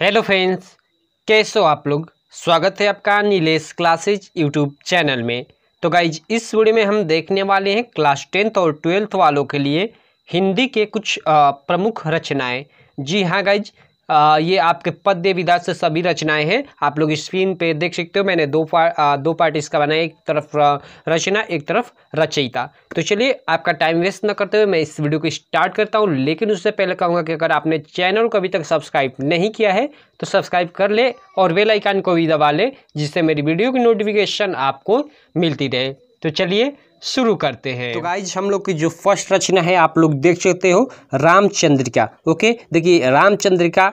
hello friends कैसे हो आप लोग स्वागत है आपका नीलेश क्लासेज यूट्यूब चैनल में तो गाइज इस वीडियो में हम देखने वाले हैं क्लास टेंथ और ट्वेल्थ वालों के लिए हिंदी के कुछ प्रमुख रचनाएं जी हाँ गाइज ये आपके पद्य विधा से सभी रचनाएं हैं आप लोग स्क्रीन पे देख सकते हो मैंने दो पार्ट दो पार्ट इसका बनाया एक तरफ रचना एक तरफ रचयिता तो चलिए आपका टाइम वेस्ट ना करते हुए मैं इस वीडियो को स्टार्ट करता हूँ लेकिन उससे पहले कहूँगा कि अगर आपने चैनल को अभी तक सब्सक्राइब नहीं किया है तो सब्सक्राइब कर ले और बेलाइकान को भी दबा लें जिससे मेरी वीडियो की नोटिफिकेशन आपको मिलती रहे तो चलिए शुरू करते हैं तो गाइज हम लोग की जो फर्स्ट रचना है आप लोग देख सकते हो रामचंद्रिका ओके देखिए रामचंद्रिका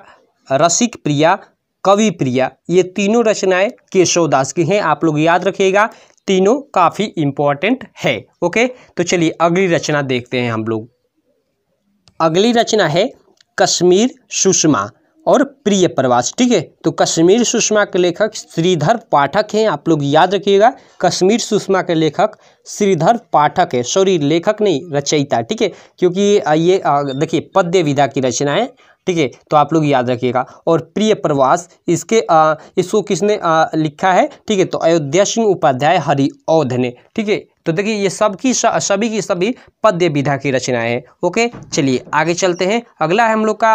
रसिक प्रिया कवि प्रिया ये तीनों रचनाएं केशवदास की हैं आप लोग याद रखिएगा तीनों काफ़ी इंपॉर्टेंट है ओके तो चलिए अगली रचना देखते हैं हम लोग अगली रचना है कश्मीर सुषमा और प्रिय प्रवास ठीक है तो कश्मीर सुषमा के लेखक श्रीधर पाठक हैं आप लोग याद रखिएगा कश्मीर सुषमा के लेखक श्रीधर पाठक है सॉरी लेखक नहीं रचयिता ठीक है क्योंकि ये देखिए पद्य विधा की रचना है ठीक है तो आप लोग याद रखिएगा और प्रिय प्रवास इसके आ, इसको किसने आ, लिखा है ठीक है तो अयोध्या सिंह उपाध्याय हरिओध ने ठीक है तो देखिए ये सबकी सभी की सभी पद्य विधा की रचनाएं हैं ओके चलिए आगे चलते हैं अगला है हम लोग का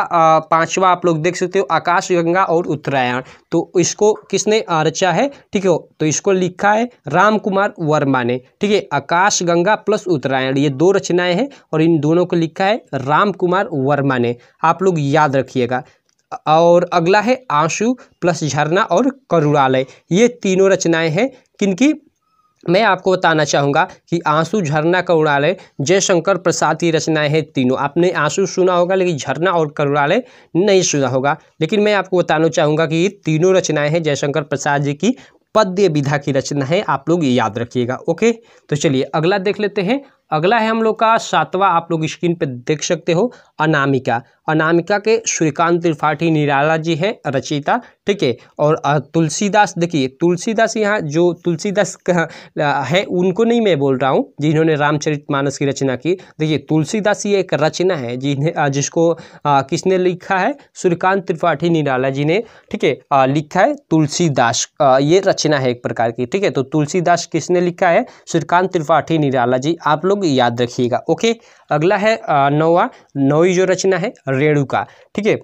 पांचवा आप लोग देख सकते हो आकाश गंगा और उत्तरायण तो इसको किसने रचा है ठीक है तो इसको लिखा है राम कुमार वर्मा ने ठीक है आकाश गंगा प्लस उत्तरायण ये दो रचनाएं हैं और इन दोनों को लिखा है राम कुमार वर्मा ने आप लोग याद रखिएगा और अगला है आंसू प्लस झरना और करुणालय ये तीनों रचनाएं हैं किनकी मैं आपको बताना चाहूँगा कि आंसू झरना करुणालय जयशंकर प्रसाद की रचनाएं हैं तीनों आपने आंसू सुना होगा लेकिन झरना और करुणालय नहीं सुना होगा लेकिन मैं आपको बताना चाहूँगा कि ये तीनों रचनाएं हैं जयशंकर प्रसाद जी की पद्य विधा की रचना है आप लोग याद रखिएगा ओके तो चलिए अगला देख लेते हैं अगला है हम लोग का सातवां आप लोग स्क्रीन पे देख सकते हो अनामिका अनामिका के श्रीकांत त्रिपाठी निराला जी है रचिता ठीक है और तुलसीदास देखिए तुलसीदास यहाँ जो तुलसीदास है उनको नहीं मैं बोल रहा हूँ जिन्होंने रामचरितमानस की रचना की देखिए तुलसीदास ये एक रचना है जिन्हें जिसको आ, किसने लिखा है श्रीकांत त्रिपाठी निराला जी ने ठीक है लिखा है तुलसीदास ये रचना है एक प्रकार की ठीक है तो तुलसीदास किसने लिखा है श्रीकांत त्रिपाठी निराला जी आप लोग लोग याद रखिएगा ओके अगला है नौवा नौवीं जो रचना है रेणुका ठीक है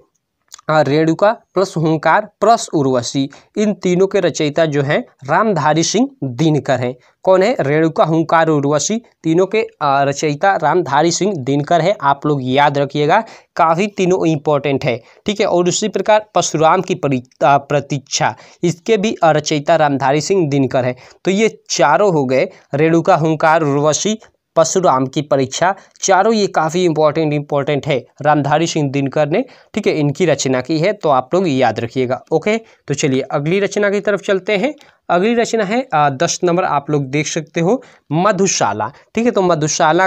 रेणुका प्लस हुंकार प्लस उर्वशी इन तीनों के रचयिता जो हैं रामधारी सिंह दिनकर हैं कौन है रेणुका हुंकार उर्वशी तीनों के रचयिता रामधारी सिंह दिनकर है आप लोग याद रखिएगा काफ़ी तीनों इंपॉर्टेंट है ठीक है और उसी प्रकार परशुराम की प्रतीक्षा इसके भी रचयिता रामधारी सिंह दिनकर है तो ये चारों हो गए रेणुका हुंकार उर्वशी परशुराम की परीक्षा चारों ये काफ़ी इंपॉर्टेंट इंपॉर्टेंट है रामधारी सिंह दिनकर ने ठीक है इनकी रचना की है तो आप लोग याद रखिएगा ओके तो चलिए अगली रचना की तरफ चलते हैं अगली रचना है दस नंबर आप लोग देख सकते हो मधुशाला ठीक है तो मधुशाला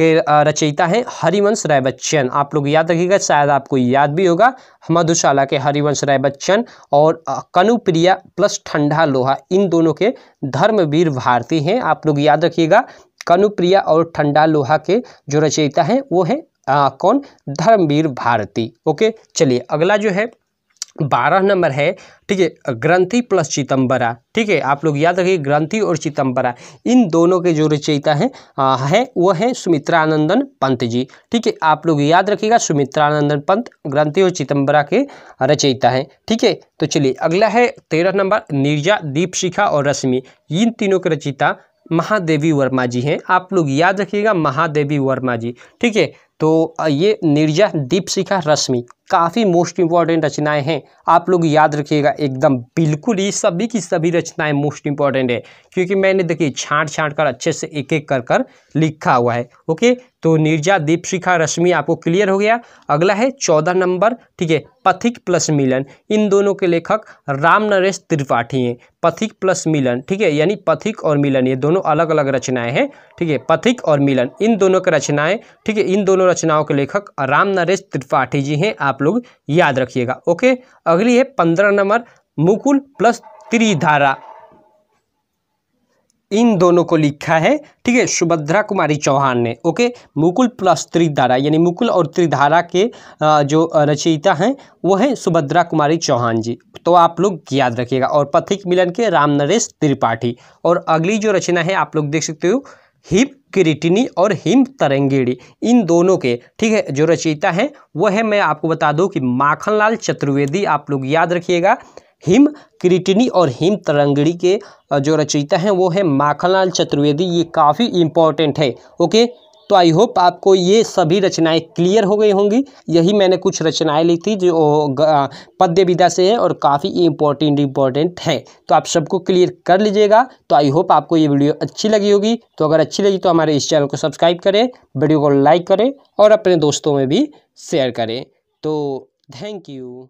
के रचयिता हैं हरिवंश राय बच्चन आप लोग याद रखिएगा शायद आपको याद भी होगा मधुशाला के हरिवंश राय बच्चन और कनुप्रिया प्लस ठंडा लोहा इन दोनों के धर्मवीर भारती हैं आप लोग याद रखिएगा कनुप्रिया और ठंडा लोहा के जो रचयिता हैं वो हैं कौन धर्मवीर भारती ओके चलिए अगला जो है बारह नंबर है ठीक है ग्रंथि प्लस चितंबरा ठीक है आप लोग याद रखिए ग्रंथि और चितंबरा इन दोनों के जो रचयिता हैं है वो है सुमित्रानंदन पंत जी ठीक है आप लोग याद रखिएगा सुमित्रानंदन पंत ग्रंथि और चितंबरा के रचयिता हैं ठीक है तो चलिए अगला है तेरह नंबर निर्जा दीप शिखा और रश्मि इन तीनों के रचयिता महादेवी वर्मा जी हैं आप लोग याद रखिएगा महादेवी वर्मा जी ठीक है तो ये निर्जा दीपशिखा रश्मि काफ़ी मोस्ट इंपॉर्टेंट रचनाएं हैं आप लोग याद रखिएगा एकदम बिल्कुल ये सभी की सभी रचनाएं मोस्ट इंपॉर्टेंट है क्योंकि मैंने देखिए छांट छांट कर अच्छे से एक एक कर कर लिखा हुआ है ओके तो निर्जा दीपशिखा रश्मि आपको क्लियर हो गया अगला है चौदह नंबर ठीक है पथिक प्लस मिलन इन दोनों के लेखक राम नरेश त्रिपाठी हैं पथिक प्लस मिलन ठीक है यानी पथिक और मिलन ये दोनों अलग अलग रचनाएं हैं ठीक है पथिक और मिलन इन दोनों की रचनाएं ठीक है इन दोनों रचनाओं के लेखक राम नरेश त्रिपाठी जी हैं आप लोग याद रखिएगा ओके अगली है पंद्रह नंबर मुकुल प्लस त्रिधारा इन दोनों को लिखा है ठीक है सुभद्रा कुमारी चौहान ने ओके मुकुल प्लस त्रिधारा यानी मुकुल और त्रिधारा के जो रचयिता हैं वो हैं सुभद्रा कुमारी चौहान जी तो आप लोग याद रखिएगा और पथिक मिलन के राम नरेश त्रिपाठी और अगली जो रचना है आप लोग देख सकते हो हिम किरीटिनी और हिम तरंगेड़ी इन दोनों के ठीक है जो रचयिता हैं वह है मैं आपको बता दूं कि माखनलाल चतुर्वेदी आप लोग याद रखिएगा हिम किरीटिनी और हिम तरंगिणी के जो रचयिता हैं वो है माखनलाल चतुर्वेदी ये काफ़ी इम्पोर्टेंट है ओके तो आई होप आपको ये सभी रचनाएं क्लियर हो गई होंगी यही मैंने कुछ रचनाएं ली थी जो पद्य विधा से है और काफ़ी इम्पोर्टेंट इंपॉर्टेंट है तो आप सबको क्लियर कर लीजिएगा तो आई होप आपको ये वीडियो अच्छी लगी होगी तो अगर अच्छी लगी तो हमारे इस चैनल को सब्सक्राइब करें वीडियो को लाइक करें और अपने दोस्तों में भी शेयर करें तो थैंक यू